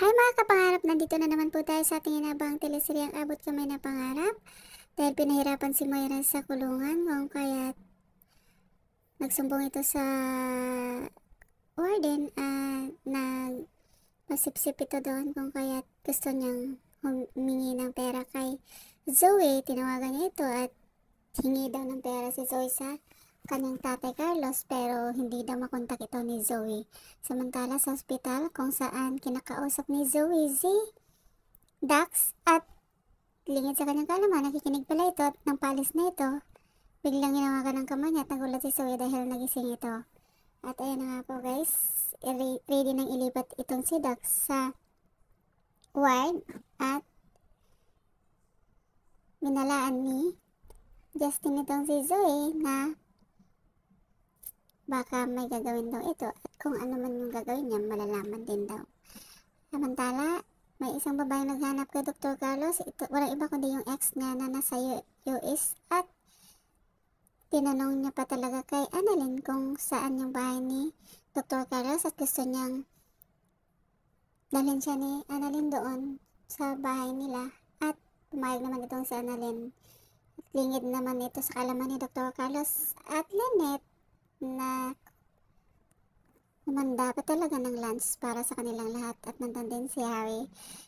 Hi mga kapangarap, nandito na naman po tayo sa ating inabang teleseryang Abot Kamay na Pangarap dahil pinahirapan si Moira sa kulungan kung kaya nagsumbong ito sa warden uh, na ito doon kung kaya gusto niyang humingi ng pera kay Zoe, tinawagan niya ito at hingi daw ng pera si Zoe sa kanyang tatay Carlos pero hindi daw makontak ito ni Zoe. Samantala sa ospital kung saan kinakausap ni Zoe si Dax at lingit sa kanyang kalaman nakikinig pala ito at ng palis na ito. Biglang ginawagan ng kamay niya at nagulat si Zoe dahil nagising ito. At ayun na nga po guys, ready nang ilipat itong si Dax sa ward at minalaan ni Justin itong si Zoe na Baka may gagawin daw ito at kung ano man yung gagawin niya, malalaman din daw. Samantala, may isang babaeng naghanap kay Dr. Carlos. Ito, wala iba kundi yung ex niya na nasa US at tinanong niya pa talaga kay Annalyn kung saan yung bahay ni Dr. Carlos at gusto niyang dalhin siya ni Annalyn doon sa bahay nila at pumayag naman itong si Annalyn. At lingid naman ito sa kalaman ni Dr. Carlos at Lynette na Humanda pa talaga ng lunch para sa kanilang lahat at nandun din si Harry.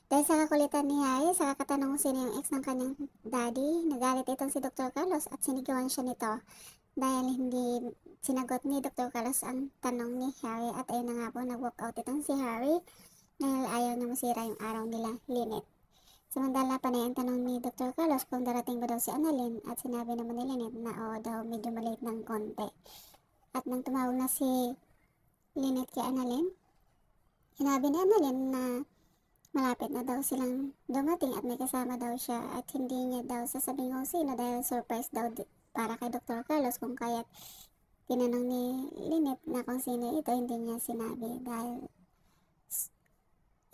Dahil sa kakulitan ni Harry, sa kakatanong sino yung ex ng kanyang daddy, nagalit itong si Dr. Carlos at sinigawan siya nito dahil hindi sinagot ni Dr. Carlos ang tanong ni Harry at ayun na nga po nag-walk out itong si Harry dahil ayaw na masira yung araw nila, Lynette. Samantala pa na yung tanong ni Dr. Carlos kung darating ba daw si Annalyn at sinabi naman ni Lynette na oo daw medyo maliit ng konti. At nang tumawag na si Lynette kay Annalyn, hinabi ni Annalyn na malapit na daw silang dumating at may kasama daw siya at hindi niya daw sasabihin kung sino dahil surprise daw para kay Dr. Carlos kung kaya't tinanong ni Lynette na kung sino ito hindi niya sinabi dahil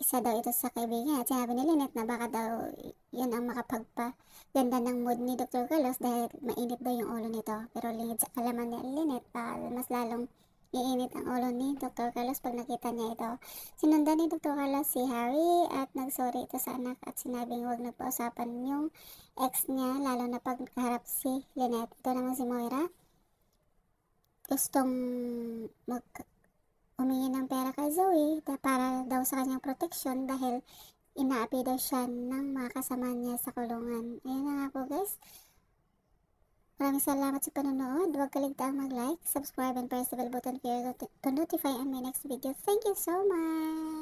nagpasa daw ito sa kaibigan at sinabi ni Lynette na baka daw yun ang makapagpaganda ng mood ni Dr. Carlos dahil mainit daw yung ulo nito. Pero lingid sa kalaman ni Lynette, uh, mas lalong iinit ang ulo ni Dr. Carlos pag nakita niya ito. Sinundan ni Dr. Carlos si Harry at nagsorry ito sa anak at sinabing huwag nagpausapan yung ex niya lalo na pag nakaharap si Lynette. Ito naman si Moira. Gustong mag humingi ng pera kay Zoe para daw sa kanyang protection dahil inaapi daw siya ng mga kasama niya sa kulungan. Ayan na nga po guys. Maraming salamat sa panonood. Huwag kaligtaang mag-like, subscribe, and press the bell button for to, to notify on my next video. Thank you so much!